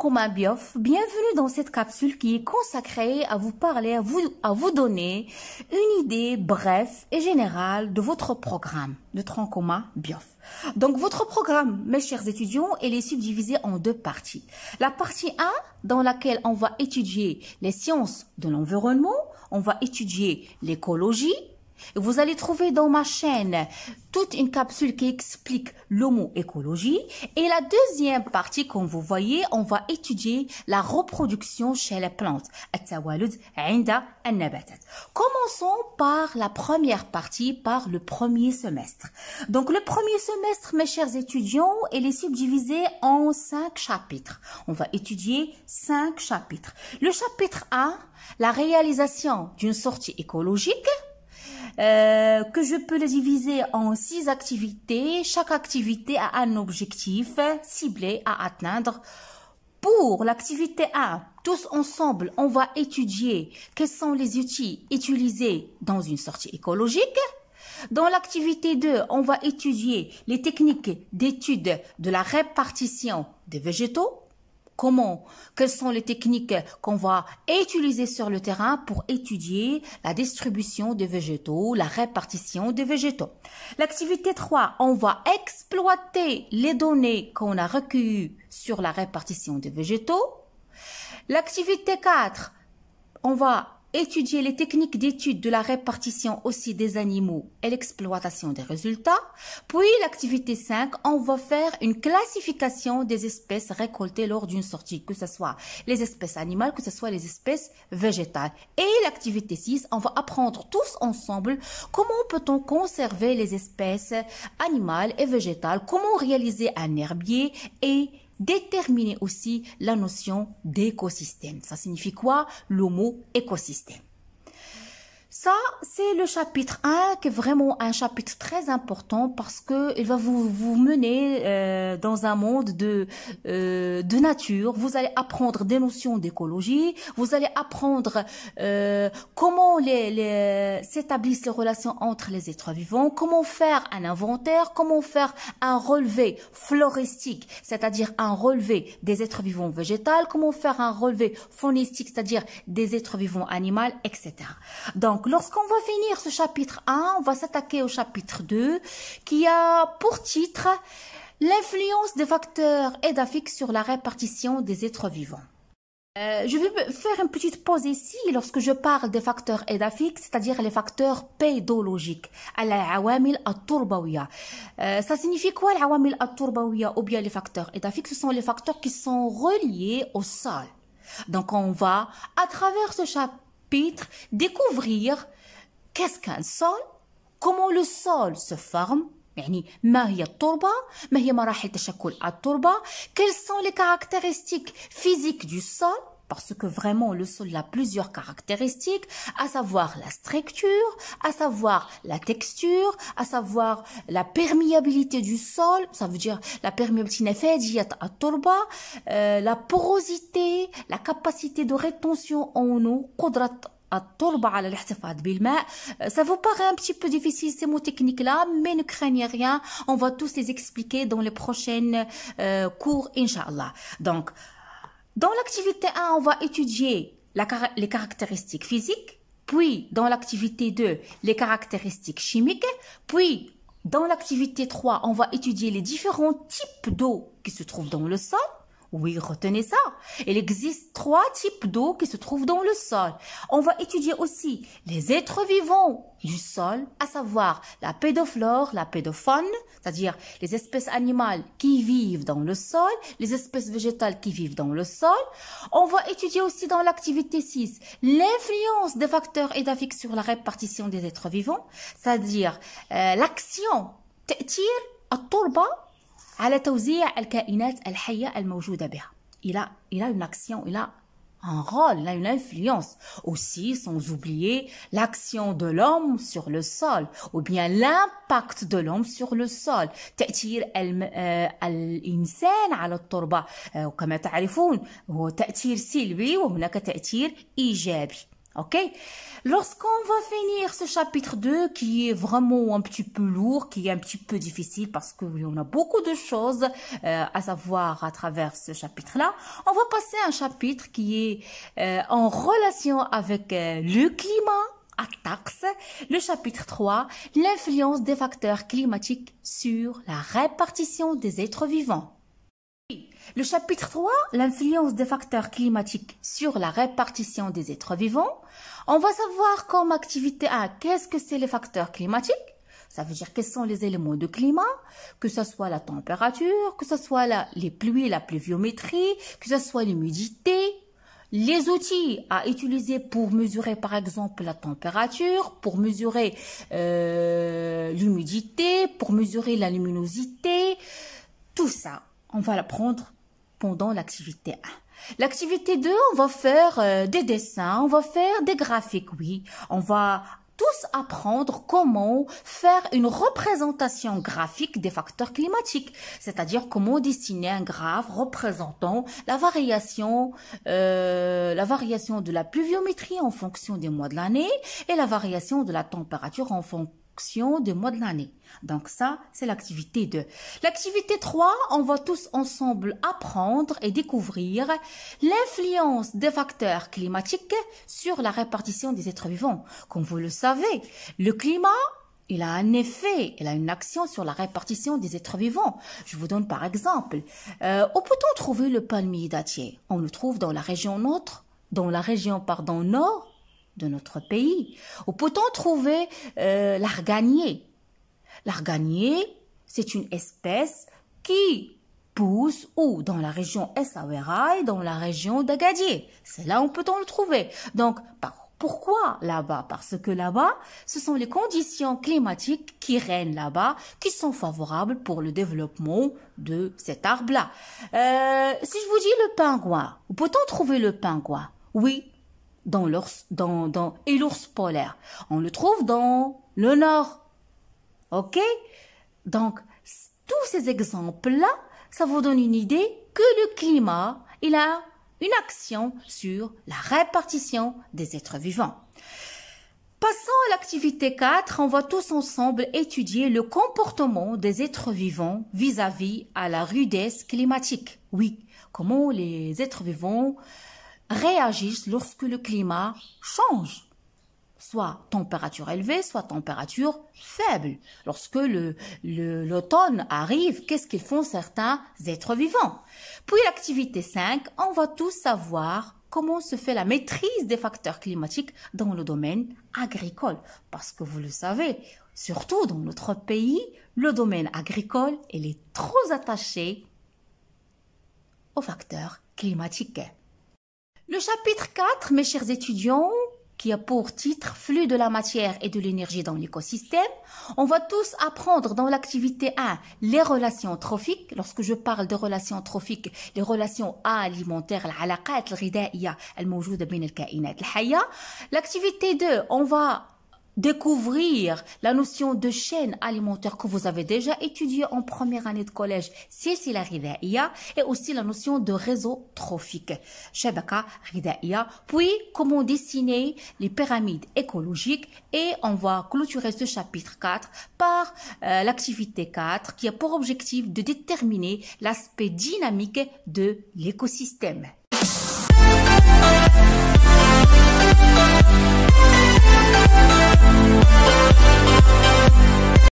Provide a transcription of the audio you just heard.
Koma bienvenue dans cette capsule qui est consacrée à vous parler, à vous, à vous donner une idée bref et générale de votre programme de Trancoma BIOF. Donc votre programme, mes chers étudiants, il est subdivisé en deux parties. La partie 1, dans laquelle on va étudier les sciences de l'environnement, on va étudier l'écologie, vous allez trouver dans ma chaîne toute une capsule qui explique l'homo-écologie. Et la deuxième partie, comme vous voyez, on va étudier la reproduction chez les plantes. Commençons par la première partie, par le premier semestre. Donc le premier semestre, mes chers étudiants, il est subdivisé en cinq chapitres. On va étudier cinq chapitres. Le chapitre A, la réalisation d'une sortie écologique. Euh, que je peux les diviser en six activités. Chaque activité a un objectif ciblé à atteindre. Pour l'activité A, tous ensemble, on va étudier quels sont les outils utilisés dans une sortie écologique. Dans l'activité 2, on va étudier les techniques d'étude de la répartition des végétaux. Comment Quelles sont les techniques qu'on va utiliser sur le terrain pour étudier la distribution des végétaux, la répartition des végétaux L'activité 3, on va exploiter les données qu'on a recueillies sur la répartition des végétaux. L'activité 4, on va étudier les techniques d'étude de la répartition aussi des animaux et l'exploitation des résultats. Puis l'activité 5, on va faire une classification des espèces récoltées lors d'une sortie, que ce soit les espèces animales, que ce soit les espèces végétales. Et l'activité 6, on va apprendre tous ensemble comment peut-on conserver les espèces animales et végétales, comment réaliser un herbier et déterminer aussi la notion d'écosystème. Ça signifie quoi le mot écosystème ça, c'est le chapitre 1 qui est vraiment un chapitre très important parce que il va vous, vous mener euh, dans un monde de, euh, de nature. Vous allez apprendre des notions d'écologie, vous allez apprendre euh, comment les, s'établissent les relations entre les êtres vivants, comment faire un inventaire, comment faire un relevé floristique, c'est-à-dire un relevé des êtres vivants végétales, comment faire un relevé faunistique, c'est-à-dire des êtres vivants animaux, etc. Donc, lorsqu'on va finir ce chapitre 1, on va s'attaquer au chapitre 2 qui a pour titre l'influence des facteurs édafiques sur la répartition des êtres vivants. Euh, je vais faire une petite pause ici lorsque je parle des facteurs édaphiques, c'est-à-dire les facteurs pédologiques, awamil euh, ça signifie quoi awamil ou bien les facteurs édaphiques Ce sont les facteurs qui sont reliés au sol. Donc on va, à travers ce chapitre, chapitre découvrir qu'est-ce qu'un sol, comment le sol se forme, يعني ما هي التربة ما هي مراحل تشكل التربة quelles sont les caractéristiques physiques du sol parce que vraiment le sol a plusieurs caractéristiques, à savoir la structure, à savoir la texture, à savoir la perméabilité du sol, ça veut dire la perméabilité euh, la porosité, la capacité de rétention en eau, euh, ça vous paraît un petit peu difficile ces mots techniques là mais ne craignez rien on va tous les expliquer dans les prochaines euh, cours inshallah donc dans l'activité 1, on va étudier les caractéristiques physiques, puis dans l'activité 2, les caractéristiques chimiques, puis dans l'activité 3, on va étudier les différents types d'eau qui se trouvent dans le sol, oui, retenez ça. Il existe trois types d'eau qui se trouvent dans le sol. On va étudier aussi les êtres vivants du sol, à savoir la pédoflore, la pédofaune, c'est-à-dire les espèces animales qui vivent dans le sol, les espèces végétales qui vivent dans le sol. On va étudier aussi dans l'activité 6 l'influence des facteurs édaphiques sur la répartition des êtres vivants, c'est-à-dire euh, l'action, tir, à على توزيع الكائنات الحية الموجودة بها إلى إلى une action إلى un rôle إلى une influence aussi sans oublier l'action de l'homme sur le sol ou bien l'impact de l'homme sur le sol تأثير آه، الإنسان على التربة آه، وكما تعرفون هو تأثير سلبي وهناك تأثير إيجابي Ok Lorsqu'on va finir ce chapitre 2, qui est vraiment un petit peu lourd, qui est un petit peu difficile parce que a beaucoup de choses euh, à savoir à travers ce chapitre-là, on va passer à un chapitre qui est euh, en relation avec euh, le climat à taxe, le chapitre 3, l'influence des facteurs climatiques sur la répartition des êtres vivants. Le chapitre 3, l'influence des facteurs climatiques sur la répartition des êtres vivants. On va savoir comme activité A, qu'est-ce que c'est les facteurs climatiques ça veut dire quels sont les éléments de climat, que ce soit la température, que ce soit la, les pluies, la pluviométrie, que ce soit l'humidité, les outils à utiliser pour mesurer par exemple la température, pour mesurer euh, l'humidité, pour mesurer la luminosité, tout ça, on va l'apprendre l'activité 1. L'activité 2, on va faire euh, des dessins, on va faire des graphiques, oui. On va tous apprendre comment faire une représentation graphique des facteurs climatiques, c'est-à-dire comment dessiner un graphe représentant la variation, euh, la variation de la pluviométrie en fonction des mois de l'année et la variation de la température en fonction de mois l'année. Donc ça, c'est l'activité 2. L'activité 3, on va tous ensemble apprendre et découvrir l'influence des facteurs climatiques sur la répartition des êtres vivants. Comme vous le savez, le climat il a un effet, il a une action sur la répartition des êtres vivants. Je vous donne par exemple, euh, où peut-on trouver le palmier dattier On le trouve dans la région nôtre, dans la région pardon nord de notre pays Où peut-on trouver euh, l'arganier L'arganier, c'est une espèce qui pousse ou dans la région Essaouira et dans la région d'Agadir. C'est là où peut-on le trouver. Donc, pourquoi là-bas Parce que là-bas, ce sont les conditions climatiques qui règnent là-bas, qui sont favorables pour le développement de cet arbre-là. Euh, si je vous dis le pingouin, où peut-on trouver le pingouin Oui, dans l'ours, dans, dans, et l'ours polaire. On le trouve dans le nord. OK? Donc, tous ces exemples-là, ça vous donne une idée que le climat, il a une action sur la répartition des êtres vivants. Passons à l'activité 4, on va tous ensemble étudier le comportement des êtres vivants vis -à, -vis à la rudesse climatique. Oui, comment les êtres vivants réagissent lorsque le climat change soit température élevée, soit température faible. Lorsque l'automne le, l'automne arrive, qu'est-ce qu'ils font certains êtres vivants Puis l'activité 5, on va tous savoir comment se fait la maîtrise des facteurs climatiques dans le domaine agricole. Parce que vous le savez, surtout dans notre pays, le domaine agricole, il est trop attaché aux facteurs climatiques. Le chapitre 4, mes chers étudiants, qui a pour titre Flux de la matière et de l'énergie dans l'écosystème, on va tous apprendre dans l'activité 1 les relations trophiques. Lorsque je parle de relations trophiques, les relations alimentaires, العلاقات الغذائية الموجودة بين الكائنات الحية. L'activité 2, on va découvrir la notion de chaîne alimentaire que vous avez déjà étudiée en première année de collège, c'est la rida'ia, et aussi la notion de réseau trophique, shabaka rida'ia, puis comment dessiner les pyramides écologiques, et on va clôturer ce chapitre 4 par euh, l'activité 4 qui a pour objectif de déterminer l'aspect dynamique de l'écosystème. Música